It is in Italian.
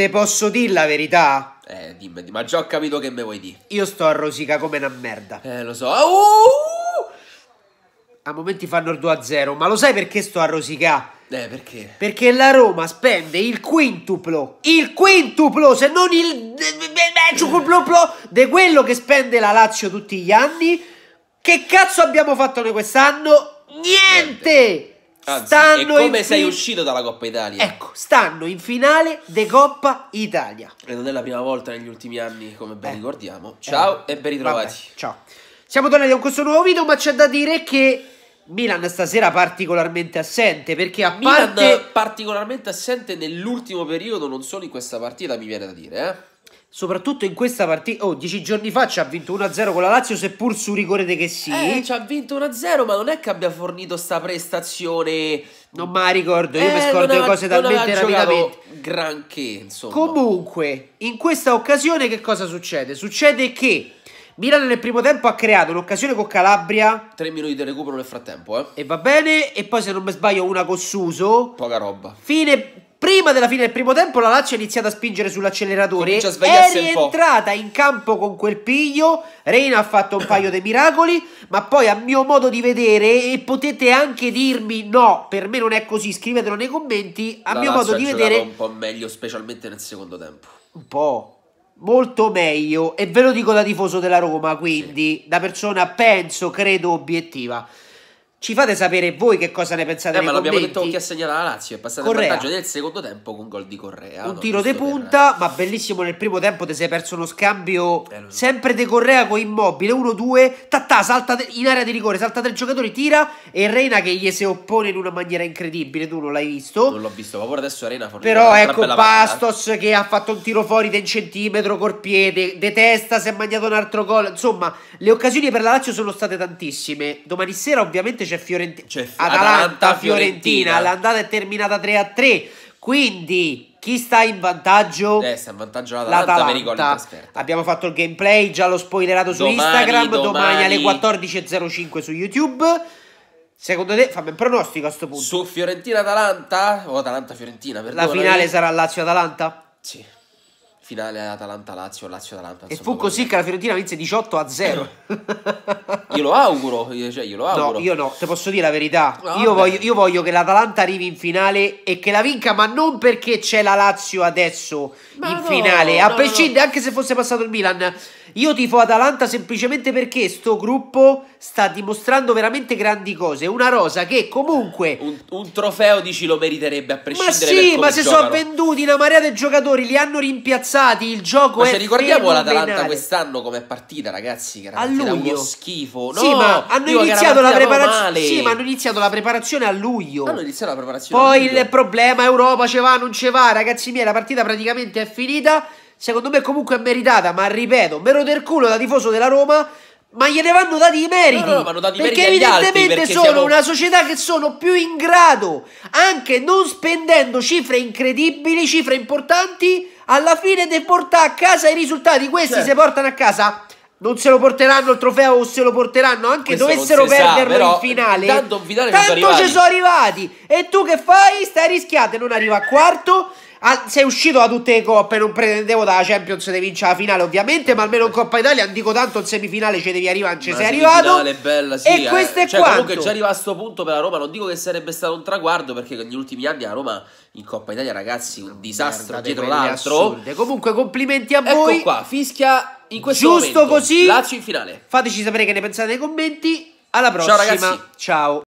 Te posso dire la verità? Eh, dimmi, ma già ho capito che me vuoi dire. Io sto a rosica come una merda. Eh, lo so. Uh! A momenti fanno il 2-0, ma lo sai perché sto a rosicà? Eh, perché? Perché la Roma spende il quintuplo, il quintuplo, se non il quintuplo di quello che spende la Lazio tutti gli anni. Che cazzo abbiamo fatto noi quest'anno? Niente. Niente. Anzi, e come fin... sei uscito dalla Coppa Italia? Ecco, stanno in finale di Coppa Italia. E non è la prima volta negli ultimi anni, come ben eh. ricordiamo. Ciao eh. e ben ritrovati. Vabbè, ciao. Siamo tornati con questo nuovo video, ma c'è da dire che Milan stasera particolarmente assente perché a Milan parte... particolarmente assente nell'ultimo periodo, non solo in questa partita, mi viene da dire, eh soprattutto in questa partita. Oh, dieci giorni fa ci ha vinto 1-0 con la Lazio, seppur su rigore di che sì. Eh, ci ha vinto 1-0, ma non è che abbia fornito sta prestazione. Non me la ricordo, io eh, mi scordo le cose talmente rapidamente. Granché, insomma. Comunque, in questa occasione che cosa succede? Succede che Milano nel primo tempo ha creato un'occasione con Calabria. Tre minuti di recupero nel frattempo, eh. E va bene. E poi, se non mi sbaglio, una con Suso. Poca roba. Fine prima della fine del primo tempo la Lazio ha iniziato a spingere sull'acceleratore. È rientrata in campo con quel piglio. Reina ha fatto un paio di miracoli. Ma poi, a mio modo di vedere, e potete anche dirmi: no, per me non è così. Scrivetelo nei commenti. A la mio Lazio modo di vedere. un po' meglio, specialmente nel secondo tempo. Un po' molto meglio e ve lo dico da tifoso della Roma, quindi sì. da persona penso, credo, obiettiva. Ci fate sapere voi che cosa ne pensate eh, ma l'abbiamo detto chi a segnalato la Lazio, è passata Correa. in vantaggio nel secondo tempo con gol di Correa. Un tiro di punta, ma bellissimo nel primo tempo ti sei perso uno scambio eh, sempre di Correa con Immobile, 1-2, tattà, salta in area di rigore, salta tre giocatori, tira e Reina che gli si oppone in una maniera incredibile, tu non l'hai visto? Non l'ho visto, ma pure adesso Reina forse Però ecco Bastos parla. che ha fatto un tiro fuori del centimetro col piede, de testa, si è mangiato un altro gol, insomma, le occasioni per la Lazio sono state tantissime. Domani sera ovviamente c'è, Fiorentina. c'è F- Atalanta-Fiorentina. L'andata è terminata 3 a 3. Quindi chi sta in vantaggio? Eh, sta in vantaggio l'Atalanta, l'Atalanta. per i gol in trasferta. Abbiamo fatto il gameplay, già l'ho spoilerato su domani, Instagram. Domani, domani alle 14.05 su YouTube. Secondo te, fammi un pronostico a questo punto. Su Fiorentina-Atalanta? O Atalanta-Fiorentina, perdonami. La finale sarà Lazio-Atalanta? Sì finale Atalanta-Lazio, Lazio-Atalanta. E fu così che la Fiorentina vinse 18 a 0. io lo auguro, io, cioè, io lo auguro. No, io no, te posso dire la verità. No, io, voglio, io, voglio, che l'Atalanta arrivi in finale e che la vinca, ma non perché c'è la Lazio adesso ma in no, finale, a no, prescindere anche se fosse passato il Milan. Io tifo Atalanta semplicemente perché sto gruppo sta dimostrando veramente grandi cose. Una rosa che comunque. Un, un trofeo dici lo meriterebbe a prescindere. Ma sì, ma se sono venduti una marea di giocatori, li hanno rimpiazzati. Il gioco ma è. Ma se ricordiamo l'Atalanta quest'anno come partita, ragazzi. A luglio. schifo. No, sì, ma hanno iniziato la preparazione. Sì, ma hanno iniziato la preparazione a luglio. Hanno iniziato la preparazione. Poi il problema Europa ce va, non ce va, ragazzi miei. La partita praticamente è finita secondo me comunque è meritata, ma ripeto, me lo del culo da tifoso della Roma, ma gliene vanno dati i meriti. No, no, dati perché meriti evidentemente perché sono siamo... una società che sono più in grado, anche non spendendo cifre incredibili, cifre importanti, alla fine di portare a casa i risultati. Questi certo. si portano a casa non se lo porteranno il trofeo o se lo porteranno anche Questo dovessero perderlo sa, in finale tanto, tanto ci sono arrivati e tu che fai? stai e non arriva a quarto Ah, sei uscito da tutte le coppe, non pretendevo dalla Champions di vincere la finale, ovviamente, ma almeno in Coppa Italia, non dico tanto in semifinale ci devi arrivare, non ci sei arrivato. Bella, sì, e eh. questo è cioè, quanto. comunque già arriva a questo punto per la Roma, non dico che sarebbe stato un traguardo, perché negli ultimi anni la Roma in Coppa Italia, ragazzi, un disastro Merda, dietro l'altro. Assurde. Comunque, complimenti a ecco voi. Ecco qua, fischia in questo Giusto momento. così. Lazio in finale. Fateci sapere che ne pensate nei commenti. Alla prossima. Ciao ragazzi. Ciao.